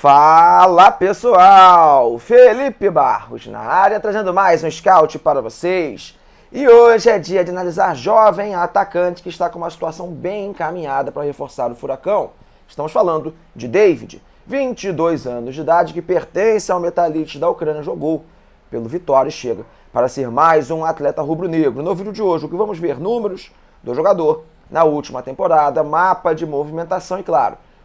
Fala pessoal, Felipe Barros na área trazendo mais um scout para vocês. E hoje é dia de analisar jovem atacante que está com uma situação bem encaminhada para reforçar o Furacão. Estamos falando de David, 22 anos de idade, que pertence ao Metalite da Ucrânia, jogou pelo Vitória e chega para ser mais um atleta rubro-negro. No vídeo de hoje, o que vamos ver? Números do jogador na última temporada, mapa de movimentação e, claro,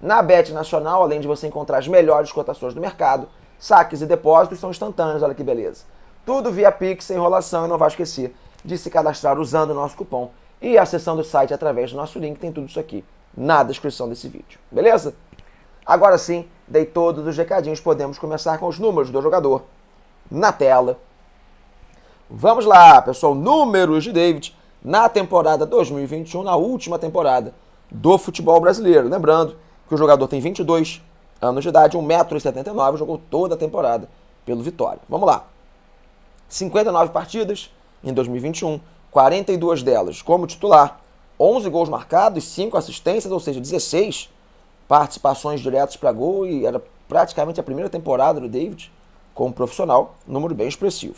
na Bet Nacional, além de você encontrar as melhores cotações do mercado, saques e depósitos são instantâneos, olha que beleza. Tudo via Pix, sem enrolação e não vai esquecer de se cadastrar usando o nosso cupom e acessando o site através do nosso link, tem tudo isso aqui na descrição desse vídeo, beleza? Agora sim, dei todos os recadinhos, podemos começar com os números do jogador na tela. Vamos lá, pessoal, números de David na temporada 2021, na última temporada do futebol brasileiro. Lembrando que o jogador tem 22 anos de idade, 1,79m, jogou toda a temporada pelo Vitória. Vamos lá. 59 partidas em 2021, 42 delas como titular, 11 gols marcados, 5 assistências, ou seja, 16 participações diretas para gol e era praticamente a primeira temporada do David como profissional, número bem expressivo.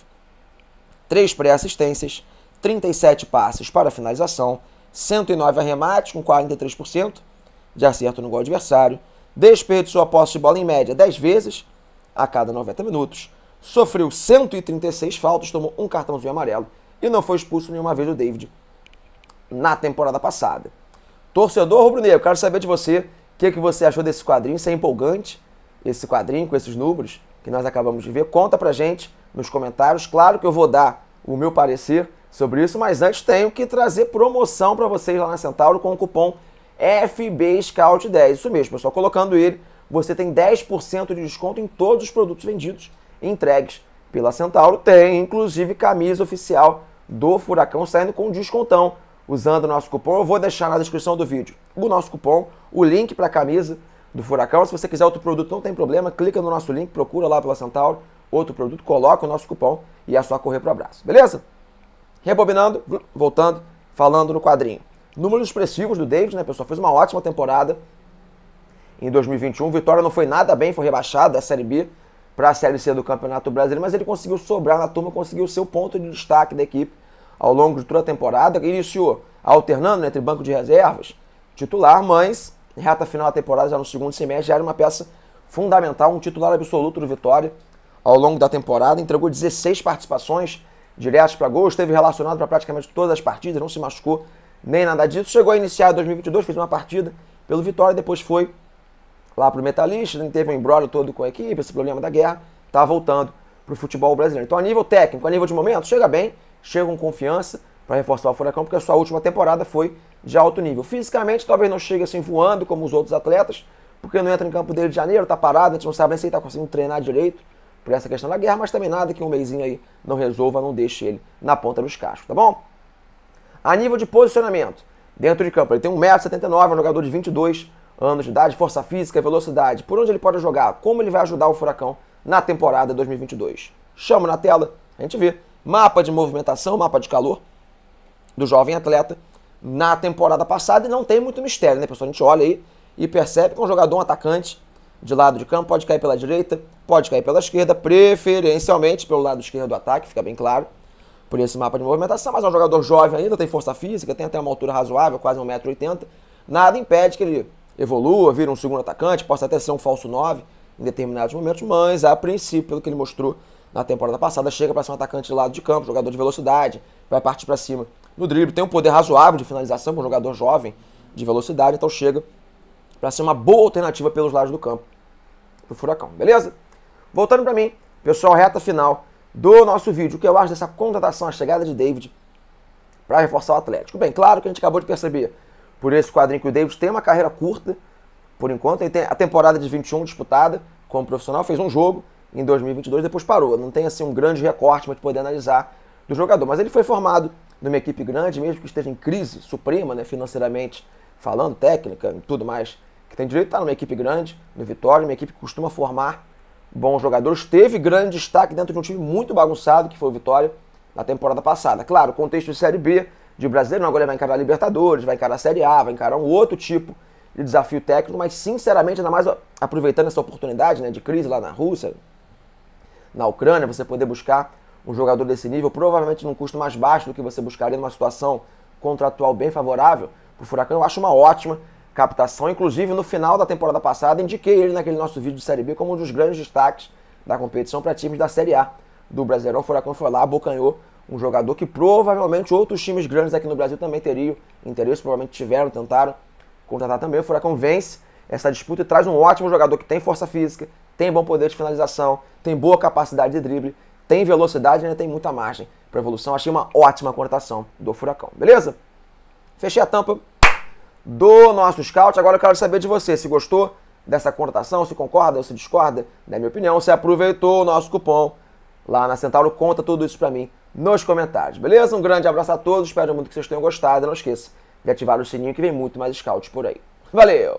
3 pré-assistências, 37 passes para finalização, 109 arremates com 43%, de acerto no gol adversário, desperdiçou a posse de bola em média 10 vezes a cada 90 minutos, sofreu 136 faltas, tomou um cartãozinho amarelo e não foi expulso nenhuma vez o David na temporada passada. Torcedor rubro-negro, quero saber de você o que, é que você achou desse quadrinho, se é empolgante, esse quadrinho com esses números que nós acabamos de ver. Conta pra gente nos comentários, claro que eu vou dar o meu parecer sobre isso, mas antes tenho que trazer promoção para vocês lá na Centauro com o cupom FB Scout 10. Isso mesmo, pessoal. Colocando ele, você tem 10% de desconto em todos os produtos vendidos e entregues pela Centauro. Tem, inclusive, camisa oficial do Furacão saindo com descontão usando o nosso cupom. Eu vou deixar na descrição do vídeo o nosso cupom, o link para a camisa do Furacão. Se você quiser outro produto, não tem problema. Clica no nosso link, procura lá pela Centauro outro produto, coloca o nosso cupom e é só correr para o abraço. Beleza? Rebobinando, voltando, falando no quadrinho. Números expressivos do David, né, pessoal? Fez uma ótima temporada em 2021. Vitória não foi nada bem, foi rebaixado da Série B para a Série C do Campeonato Brasileiro, mas ele conseguiu sobrar na turma, conseguiu ser o ponto de destaque da equipe ao longo de toda a temporada. Iniciou alternando né, entre banco de reservas, titular, mas reta final da temporada, já no segundo semestre, já era uma peça fundamental, um titular absoluto do Vitória ao longo da temporada. Entregou 16 participações diretas para gol, esteve relacionado para praticamente todas as partidas, não se machucou nem nada disso. Chegou a iniciar 2022, fez uma partida pelo Vitória, depois foi lá para o Metalista, teve um embrólio todo com a equipe, esse problema da guerra, está voltando para o futebol brasileiro. Então, a nível técnico, a nível de momento, chega bem, chega com confiança para reforçar o Furacão, porque a sua última temporada foi de alto nível. Fisicamente, talvez não chegue assim voando como os outros atletas, porque não entra em campo dele de janeiro, está parado, a gente não sabe nem se ele está conseguindo treinar direito por essa questão da guerra, mas também nada que um mêsinho aí não resolva, não deixe ele na ponta dos cascos, tá bom? A nível de posicionamento, dentro de campo, ele tem 1,79m, é um jogador de 22 anos de idade, força física, velocidade, por onde ele pode jogar, como ele vai ajudar o Furacão na temporada 2022. Chamo na tela, a gente vê. Mapa de movimentação, mapa de calor do jovem atleta na temporada passada e não tem muito mistério, né, pessoal? A gente olha aí e percebe que é um jogador, um atacante de lado de campo, pode cair pela direita, pode cair pela esquerda, preferencialmente pelo lado esquerdo do ataque, fica bem claro por esse mapa de movimentação, mas é um jogador jovem ainda, tem força física, tem até uma altura razoável, quase 1,80m. Nada impede que ele evolua, vira um segundo atacante, possa até ser um falso 9 em determinados momentos, mas a princípio, pelo que ele mostrou na temporada passada, chega para ser um atacante de lado de campo, jogador de velocidade, vai partir para cima no drible, tem um poder razoável de finalização um jogador jovem de velocidade, então chega para ser uma boa alternativa pelos lados do campo para o Furacão, beleza? Voltando para mim, pessoal, reta final do nosso vídeo, o que eu acho dessa contratação, a chegada de David para reforçar o Atlético. Bem, claro que a gente acabou de perceber por esse quadrinho que o David tem uma carreira curta, por enquanto, ele tem a temporada de 21 disputada como profissional, fez um jogo em 2022, depois parou. Não tem assim um grande recorte para poder analisar do jogador, mas ele foi formado numa equipe grande, mesmo que esteja em crise suprema, né, financeiramente falando, técnica e tudo mais, que tem direito a tá estar numa equipe grande, no Vitória, uma equipe que costuma formar bons jogadores, teve grande destaque dentro de um time muito bagunçado, que foi o Vitória, na temporada passada. Claro, contexto de Série B, de brasileiro, agora ele vai encarar a Libertadores, vai encarar a Série A, vai encarar um outro tipo de desafio técnico, mas sinceramente, ainda mais aproveitando essa oportunidade né, de crise lá na Rússia, na Ucrânia, você poder buscar um jogador desse nível, provavelmente num custo mais baixo do que você buscaria numa situação contratual bem favorável para o Furacão, eu acho uma ótima captação. Inclusive, no final da temporada passada, indiquei ele naquele nosso vídeo de Série B como um dos grandes destaques da competição para times da Série A do Brasileirão. O Furacão foi lá, abocanhou um jogador que provavelmente outros times grandes aqui no Brasil também teriam interesse, provavelmente tiveram, tentaram contratar também. O Furacão vence essa disputa e traz um ótimo jogador que tem força física, tem bom poder de finalização, tem boa capacidade de drible, tem velocidade e ainda tem muita margem para evolução. Achei uma ótima contratação do Furacão, beleza? Fechei a tampa, do nosso scout. Agora eu quero saber de você se gostou dessa conotação, se concorda ou se discorda, na minha opinião, se aproveitou o nosso cupom lá na Centauro. Conta tudo isso para mim nos comentários, beleza? Um grande abraço a todos, espero muito que vocês tenham gostado. Não esqueça de ativar o sininho que vem muito mais scouts por aí. Valeu!